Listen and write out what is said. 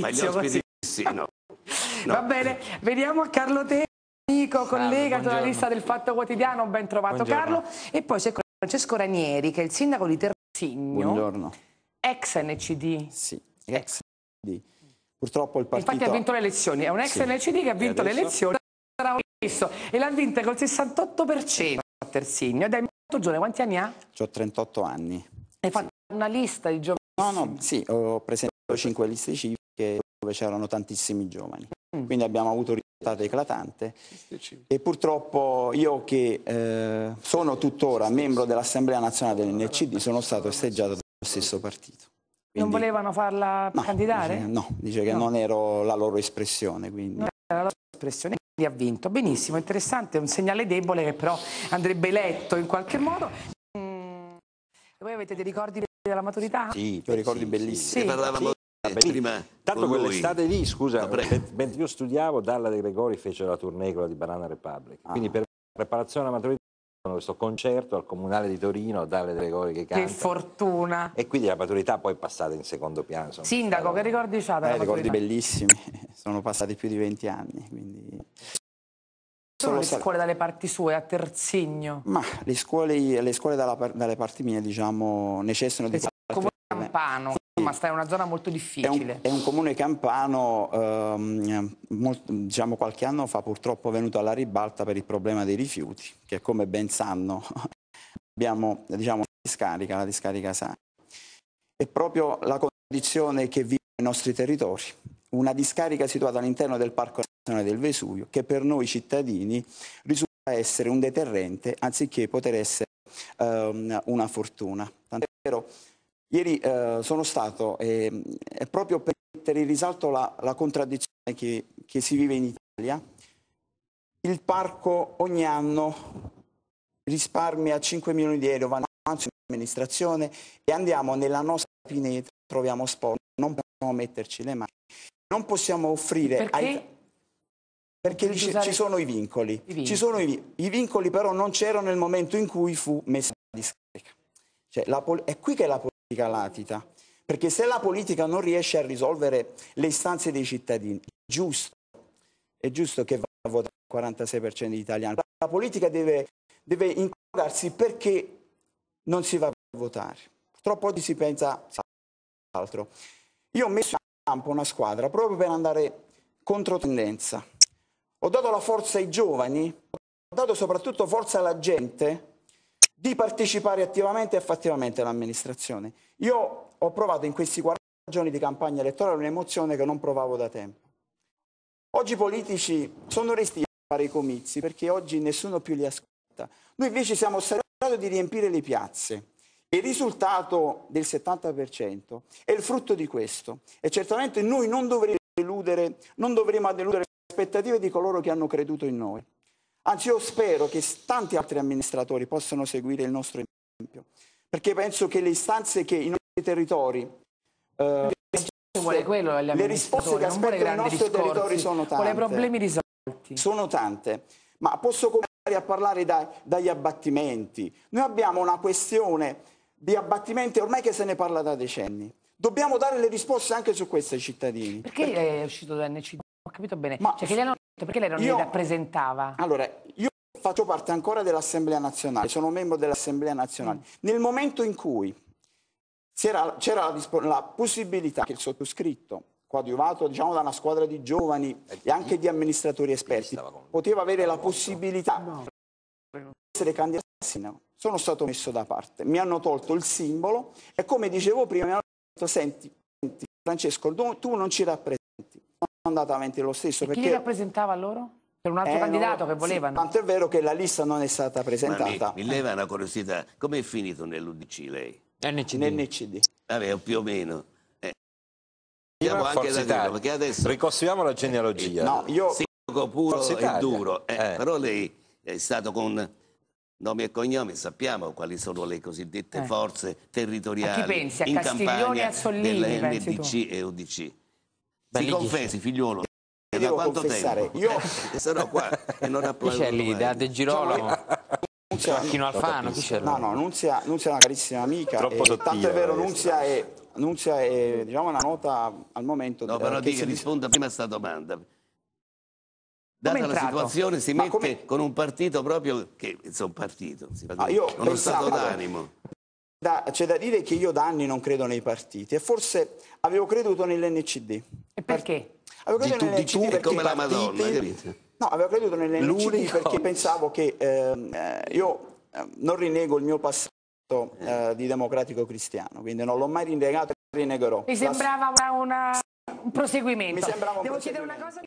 Inizio così. Sì, no. No. Va bene, vediamo a Carlo Te, amico, collega, giornalista del Fatto Quotidiano, ben trovato buongiorno. Carlo. E poi c'è Francesco Ranieri, che è il sindaco di Tersigno. Buongiorno. Ex NCD. Sì, ex NCD. Purtroppo il partito... Infatti ha vinto le elezioni, è un ex sì. NCD che ha vinto le elezioni e l'ha vinta col 68% a Tersigno. Ed è molto giovane, quanti anni ha? ho 38 anni. Hai fatto sì. una lista di giovani? No, no, sì, ho presentato 5 liste civili che, dove c'erano tantissimi giovani. Mm. Quindi abbiamo avuto risultato eclatante e purtroppo io che eh, sono tuttora membro dell'Assemblea Nazionale dell'NCD sono stato osteggiato dallo stesso partito. Quindi, non volevano farla no, candidare? Dice, no, dice che no. non ero la loro espressione. Quindi. Non era la loro espressione, quindi ha vinto. Benissimo, interessante, è un segnale debole che però andrebbe letto in qualche modo. Mm. Voi avete dei ricordi della maturità? Sì, ho ricordi sì, bellissimi. Sì, sì. Prima Tanto quell'estate lì, scusa, mentre io studiavo, Dalla De Gregori fece la tournée quella di Banana Republic. Ah. Quindi per preparazione alla maturità questo concerto al comunale di Torino, Dalla De Gregori che canta. Che fortuna! E quindi la maturità poi è passata in secondo piano. Insomma. Sindaco, che ricordi c'ha della eh, Ricordi bellissimi, sono passati più di vent'anni, quindi... Sono le scuole dalle parti sue, a Terzigno? Ma le scuole, le scuole dalla, dalle parti mie, diciamo, necessitano di... Esatto. Comune campano, sì. insomma, sta in una zona molto difficile. È un, è un comune campano, ehm, molto, diciamo qualche anno fa purtroppo è venuto alla ribalta per il problema dei rifiuti, che come ben sanno abbiamo diciamo, la discarica, la discarica sana. È proprio la condizione che vivono i nostri territori, una discarica situata all'interno del Parco Nazionale del Vesuvio, che per noi cittadini risulta essere un deterrente anziché poter essere ehm, una fortuna. Tant'è vero Ieri eh, sono stato eh, proprio per mettere in risalto la, la contraddizione che, che, si vive in Italia, il parco ogni anno risparmia 5 milioni di euro, vanno avanti in amministrazione e andiamo nella nostra pineta, troviamo sport, non possiamo metterci le mani, non possiamo offrire Perché? ai... Perché dice, usare... ci sono i vincoli. I vincoli. Ci sono i, i vincoli però non c'erano nel momento in cui fu messa la discarica. Cioè, è qui che la politica latita. Perché se la politica non riesce a risolvere le istanze dei cittadini, è giusto, è giusto che va a votare il 46% degli italiani. La politica deve, deve inquadrarsi perché non si va a votare. Purtroppo oggi si pensa altro. Io ho messo in campo una squadra proprio per andare contro tendenza. Ho dato la forza ai giovani, ho dato soprattutto forza alla gente di partecipare attivamente e fattivamente all'amministrazione. Io ho provato in questi 40 giorni di campagna elettorale un'emozione che non provavo da tempo. Oggi i politici sono resti a fare i comizi perché oggi nessuno più li ascolta. Noi invece siamo stati in grado di riempire le piazze. Il risultato del 70% è il frutto di questo. E certamente noi non dovremo deludere, non dovremo deludere le aspettative di coloro che hanno creduto in noi. Anzi, io spero che tanti altri amministratori possano seguire il nostro esempio, perché penso che le istanze che i nostri territori... Eh, vuole quello Le risposte che aspettano i nostri discorsi, territori sono tante. Vuole problemi risolti. Sono tante. Ma posso cominciare a parlare da, dagli abbattimenti. Noi abbiamo una questione di abbattimenti ormai che se ne parla da decenni. Dobbiamo dare le risposte anche su questo ai cittadini. Perché, Perché... è uscito da NCD? Ho capito bene. Ma... Cioè che gli hanno cioè perché lei non io, li rappresentava? Allora, io faccio parte ancora dell'Assemblea Nazionale, sono membro dell'Assemblea Nazionale. Mm. Nel momento in cui c'era, la, la possibilità che il sottoscritto coadiuvato diciamo, da una squadra di giovani e anche di amministratori esperti, poteva avere la possibilità no. di essere candidato Sono stato messo da parte, mi hanno tolto il simbolo e come dicevo prima mi hanno detto senti, senti Francesco tu non ci rappresenti, andata avanti lo stesso. Perché... Chi li rappresentava loro? Per un altro eh, candidato non... che volevano. Sì, tanto è vero che la lista non è stata presentata. Mi, mi, leva una curiosità, come è finito nell'UDC lei? NCD. NCD. Vabbè, più o meno. Eh. Siamo anche da perché adesso... Ricostruiamo la genealogia. Eh, no, io... Sì, puro e duro, eh, eh, però lei è stato con nome e cognome, sappiamo quali sono le cosiddette eh. forze territoriali a chi pensi? A Castiglione e a Sollini, NDC e UDC si confesi, figliolo. E Da quanto confessare. tempo? Io eh, sarò qua e non applaudo. Chi c'è lì? Da De Girolamo? Cioè, Nunzia, Marchino cioè, Alfano, chi c'è No, no, Nunzia, Nunzia è una carissima amica. Troppo sottile. Tanto è vero, Nunzia è, Nunzia è diciamo, una nota al momento. No, però dica, si... risponda prima a questa domanda. Data la entrato? situazione si Ma mette come... con un partito proprio che, insomma, partito, si fa ah, io con pensavo, uno stato d'animo. Da, c'è da dire che io da anni non credo nei partiti e forse avevo creduto nell'NCD. E perché? Avevo creduto di tu, di tu come la Madonna, capito? No, avevo creduto nell'NCD perché pensavo che ehm, eh, io ehm, non rinego il mio passato eh. eh, di democratico cristiano, quindi non l'ho mai rinnegato e rinnegherò. Mi sembrava una, una, un proseguimento. Mi sembrava un Devo chiedere una cosa?